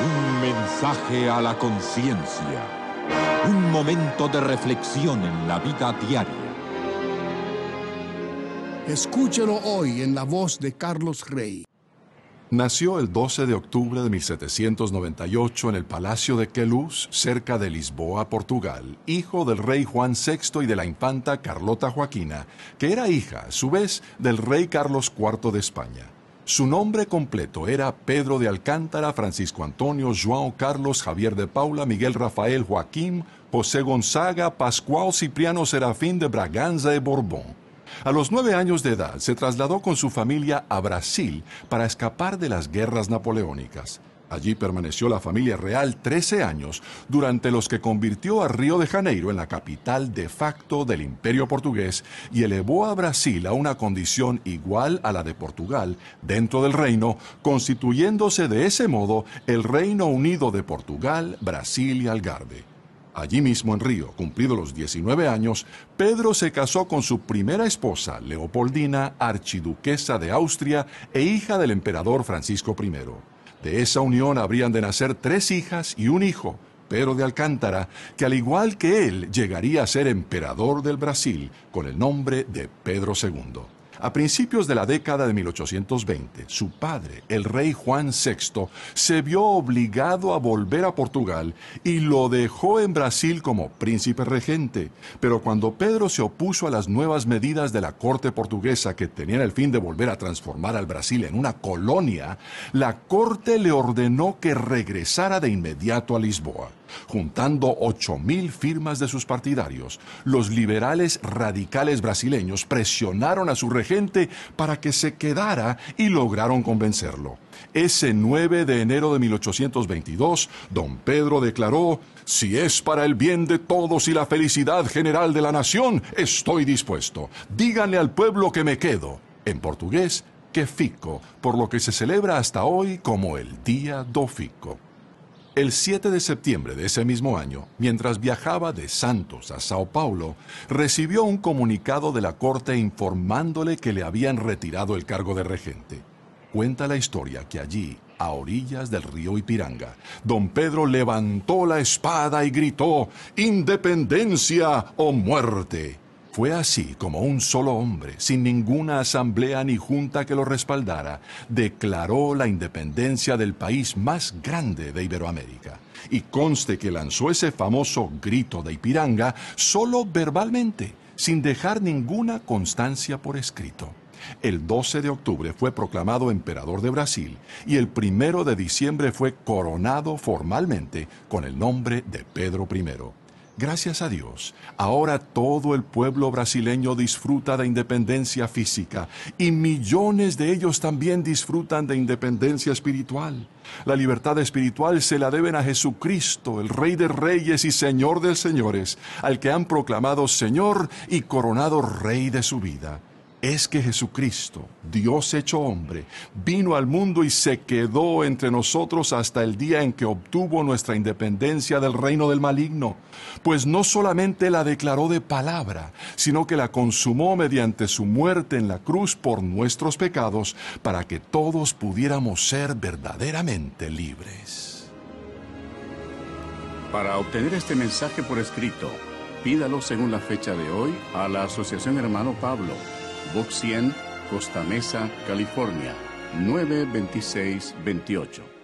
Un mensaje a la conciencia. Un momento de reflexión en la vida diaria. Escúchelo hoy en la voz de Carlos Rey. Nació el 12 de octubre de 1798 en el Palacio de Queluz, cerca de Lisboa, Portugal, hijo del rey Juan VI y de la infanta Carlota Joaquina, que era hija, a su vez, del rey Carlos IV de España. Su nombre completo era Pedro de Alcántara, Francisco Antonio, João Carlos, Javier de Paula, Miguel Rafael, Joaquín, José Gonzaga, Pascual Cipriano Serafín de Braganza y Borbón. A los nueve años de edad se trasladó con su familia a Brasil para escapar de las guerras napoleónicas. Allí permaneció la familia real 13 años, durante los que convirtió a Río de Janeiro en la capital de facto del imperio portugués y elevó a Brasil a una condición igual a la de Portugal dentro del reino, constituyéndose de ese modo el Reino Unido de Portugal, Brasil y Algarve. Allí mismo en Río, cumplido los 19 años, Pedro se casó con su primera esposa, Leopoldina, archiduquesa de Austria e hija del emperador Francisco I. De esa unión habrían de nacer tres hijas y un hijo, Pedro de Alcántara, que al igual que él llegaría a ser emperador del Brasil con el nombre de Pedro II. A principios de la década de 1820, su padre, el rey Juan VI, se vio obligado a volver a Portugal y lo dejó en Brasil como príncipe regente. Pero cuando Pedro se opuso a las nuevas medidas de la corte portuguesa que tenían el fin de volver a transformar al Brasil en una colonia, la corte le ordenó que regresara de inmediato a Lisboa. Juntando 8.000 firmas de sus partidarios, los liberales radicales brasileños presionaron a su regente para que se quedara y lograron convencerlo. Ese 9 de enero de 1822, don Pedro declaró, si es para el bien de todos y la felicidad general de la nación, estoy dispuesto. Díganle al pueblo que me quedo. En portugués, que fico, por lo que se celebra hasta hoy como el Día do Fico. El 7 de septiembre de ese mismo año, mientras viajaba de Santos a Sao Paulo, recibió un comunicado de la corte informándole que le habían retirado el cargo de regente. Cuenta la historia que allí, a orillas del río Ipiranga, don Pedro levantó la espada y gritó, Independencia o muerte. Fue así como un solo hombre, sin ninguna asamblea ni junta que lo respaldara, declaró la independencia del país más grande de Iberoamérica. Y conste que lanzó ese famoso grito de Ipiranga solo verbalmente, sin dejar ninguna constancia por escrito. El 12 de octubre fue proclamado emperador de Brasil y el 1 de diciembre fue coronado formalmente con el nombre de Pedro I. Gracias a Dios, ahora todo el pueblo brasileño disfruta de independencia física y millones de ellos también disfrutan de independencia espiritual. La libertad espiritual se la deben a Jesucristo, el Rey de Reyes y Señor de Señores, al que han proclamado Señor y coronado Rey de su vida es que Jesucristo, Dios hecho hombre, vino al mundo y se quedó entre nosotros hasta el día en que obtuvo nuestra independencia del reino del maligno, pues no solamente la declaró de palabra, sino que la consumó mediante su muerte en la cruz por nuestros pecados, para que todos pudiéramos ser verdaderamente libres. Para obtener este mensaje por escrito, pídalo según la fecha de hoy a la Asociación Hermano Pablo Box 100, Costa Mesa, California, 92628.